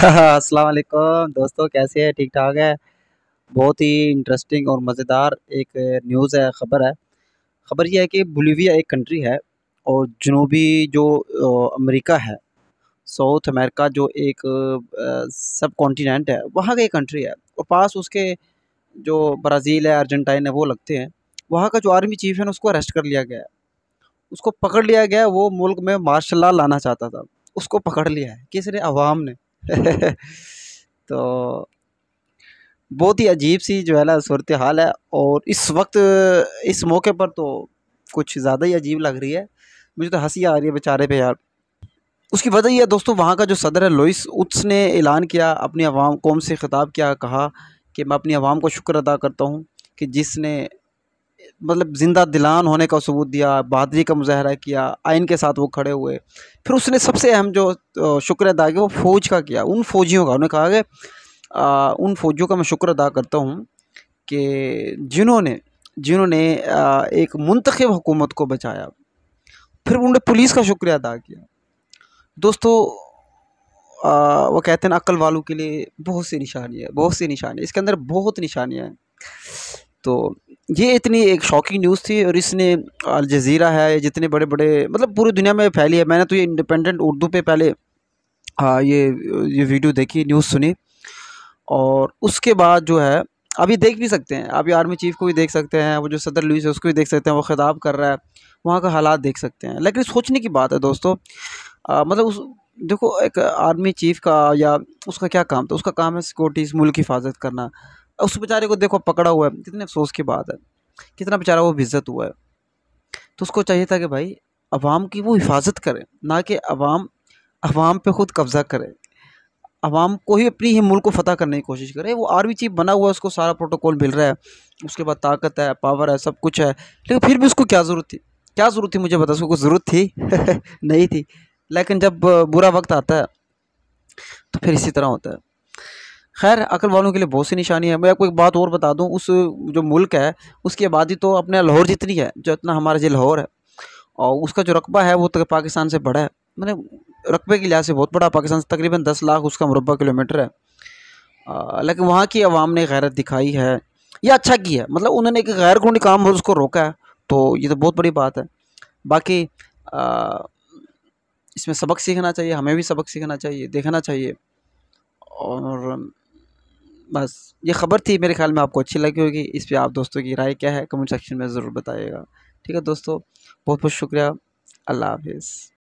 अस्सलाम वालेकुम दोस्तों कैसे हैं ठीक ठाक है बहुत ही इंटरेस्टिंग और मज़ेदार एक न्यूज़ है ख़बर है ख़बर यह है कि बुलिविया एक कंट्री है और जनूबी जो अमेरिका है साउथ अमेरिका जो एक सब कॉन्टीनेंट है वहाँ का एक कंट्री है और पास उसके जो ब्राज़ील है अर्जेंटाइन है वो लगते हैं वहाँ का जो आर्मी चीफ है ना उसको अरेस्ट कर लिया गया है उसको पकड़ लिया गया वो मुल्क में मार्शल लॉ लाना चाहता था उसको पकड़ लिया है किसने अवाम ने तो बहुत ही अजीब सी जो है ना सूरत हाल है और इस वक्त इस मौके पर तो कुछ ज़्यादा ही अजीब लग रही है मुझे तो हंसी आ रही है बेचारे पे यार उसकी वजह यह दोस्तों वहाँ का जो सदर है लोइस उसने ऐलान किया अपनी आवाम कौम से ख़िताब किया कहा कि मैं अपनी आवाम को शुक्र अदा करता हूँ कि जिसने मतलब ज़िंदा दिलान होने का सबूत दिया बहादरी का मुजाहरा किया आइन के साथ वो खड़े हुए फिर उसने सबसे अहम जो शुक्र अदा किया वो फ़ौज का किया उन फौजियों का उन्होंने कहा कि उन फौजियों का मैं शुक्र अदा करता हूँ कि जिन्होंने जिन्होंने एक मंतखब हुकूमत को बचाया फिर उन्होंने पुलिस का शुक्रिया अदा किया दोस्तों आ, वो कहते हैं अक्ल वालों के लिए बहुत सी निशानियाँ बहुत सी निशानियाँ इसके अंदर बहुत निशानियाँ हैं तो ये इतनी एक शॉकिंग न्यूज़ थी और इसने अल जज़ीरा है जितने बड़े बड़े मतलब पूरी दुनिया में फैली है मैंने तो ये इंडिपेंडेंट उर्दू पे पहले आ, ये ये वीडियो देखी न्यूज़ सुनी और उसके बाद जो है अभी देख भी सकते हैं अभी आर्मी चीफ़ को भी देख सकते हैं वो जो सदर लुइस है उसको भी देख सकते हैं वो ख़िताब कर रहा है वहाँ का हालात देख सकते हैं लेकिन सोचने की बात है दोस्तों आ, मतलब उस देखो एक आर्मी चीफ़ का या उसका क्या काम था उसका काम है सिक्योरिटी इस मुल्क की हिफाजत करना उस बेचारे को देखो पकड़ा हुआ है कितने अफसोस की बात है कितना बेचारा वो इज्जत हुआ है तो उसको चाहिए था कि भाई अवाम की वो हिफाजत करें ना कि अवाम अवाम पर खुद कब्ज़ा करे अवाम को ही अपनी ही मुल्क को फतह करने की कोशिश करे वो आर्मी चीफ बना हुआ है उसको सारा प्रोटोकॉल मिल रहा है उसके बाद ताकत है पावर है सब कुछ है लेकिन फिर भी उसको क्या ज़रूरत थी क्या ज़रूरत थी मुझे बता उसको कुछ ज़रूरत थी नहीं थी लेकिन जब बुरा वक्त आता है तो फिर इसी तरह होता है खैर अकल वालों के लिए बहुत सी निशानी है मैं आपको एक बात और बता दूँ उस जो मुल्क है उसकी आबादी तो अपने लाहौर जितनी है जो इतना हमारा जो लाहौर है और उसका जो रकबा है वो तो पाकिस्तान से बड़ा है मैंने रकबे के लिहाज से बहुत बड़ा पाकिस्तान से तकरीबन दस लाख उसका मुरबा किलोमीटर है लेकिन वहाँ की आवाम ने गैरत दिखाई है या अच्छा किया है मतलब उन्होंने एक गैर खूनी काम उसको रोका है तो ये तो बहुत बड़ी बात है बाकी इसमें सबक सीखना चाहिए हमें भी सबक सीखना चाहिए देखना चाहिए और बस ये ख़बर थी मेरे ख्याल में आपको अच्छी लगी होगी इस पर आप दोस्तों की राय क्या है कमेंट सेक्शन में ज़रूर बताइएगा ठीक है दोस्तों बहुत बहुत शुक्रिया अल्लाह हाफिज़